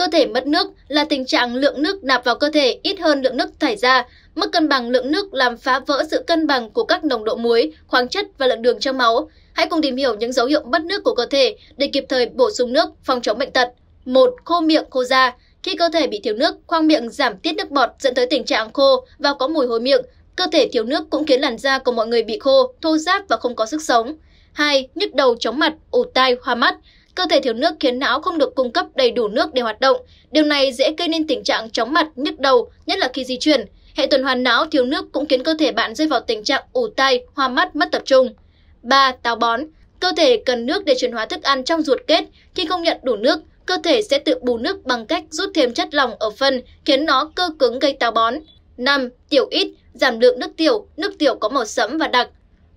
Cơ thể mất nước là tình trạng lượng nước nạp vào cơ thể ít hơn lượng nước thải ra. Mất cân bằng lượng nước làm phá vỡ sự cân bằng của các nồng độ muối, khoáng chất và lượng đường trong máu. Hãy cùng tìm hiểu những dấu hiệu mất nước của cơ thể để kịp thời bổ sung nước phòng chống bệnh tật. 1. Khô miệng, khô da. Khi cơ thể bị thiếu nước, khoang miệng giảm tiết nước bọt dẫn tới tình trạng khô và có mùi hôi miệng. Cơ thể thiếu nước cũng khiến làn da của mọi người bị khô, thô ráp và không có sức sống. 2. Nhức đầu chóng mặt, ủ tai, hoa mắt. Cơ thể thiếu nước khiến não không được cung cấp đầy đủ nước để hoạt động. Điều này dễ gây nên tình trạng chóng mặt, nhức đầu, nhất là khi di chuyển. Hệ tuần hoàn não thiếu nước cũng khiến cơ thể bạn rơi vào tình trạng ủ tai, hoa mắt, mất tập trung. 3. Táo bón Cơ thể cần nước để chuyển hóa thức ăn trong ruột kết. Khi không nhận đủ nước, cơ thể sẽ tự bù nước bằng cách rút thêm chất lỏng ở phân, khiến nó cơ cứng gây táo bón. 5. Tiểu ít Giảm lượng nước tiểu, nước tiểu có màu sẫm và đặc,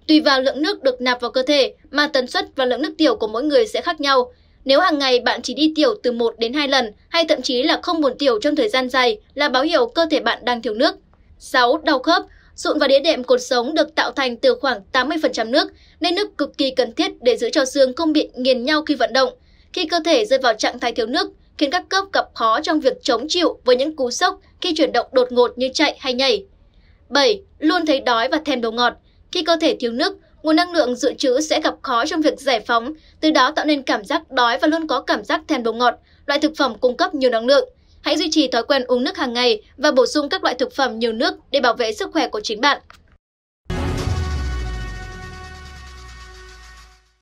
Tùy vào lượng nước được nạp vào cơ thể mà tần suất và lượng nước tiểu của mỗi người sẽ khác nhau. Nếu hàng ngày bạn chỉ đi tiểu từ 1 đến 2 lần hay thậm chí là không buồn tiểu trong thời gian dài là báo hiệu cơ thể bạn đang thiếu nước. 6. Đau khớp Sụn và đĩa đệm cột sống được tạo thành từ khoảng 80% nước, nên nước cực kỳ cần thiết để giữ cho xương không bị nghiền nhau khi vận động. Khi cơ thể rơi vào trạng thái thiếu nước, khiến các khớp gặp khó trong việc chống chịu với những cú sốc khi chuyển động đột ngột như chạy hay nhảy. 7. Luôn thấy đói và thèm đồ ngọt khi cơ thể thiếu nước, nguồn năng lượng dự trữ sẽ gặp khó trong việc giải phóng, từ đó tạo nên cảm giác đói và luôn có cảm giác thèm đồ ngọt, loại thực phẩm cung cấp nhiều năng lượng. Hãy duy trì thói quen uống nước hàng ngày và bổ sung các loại thực phẩm nhiều nước để bảo vệ sức khỏe của chính bạn.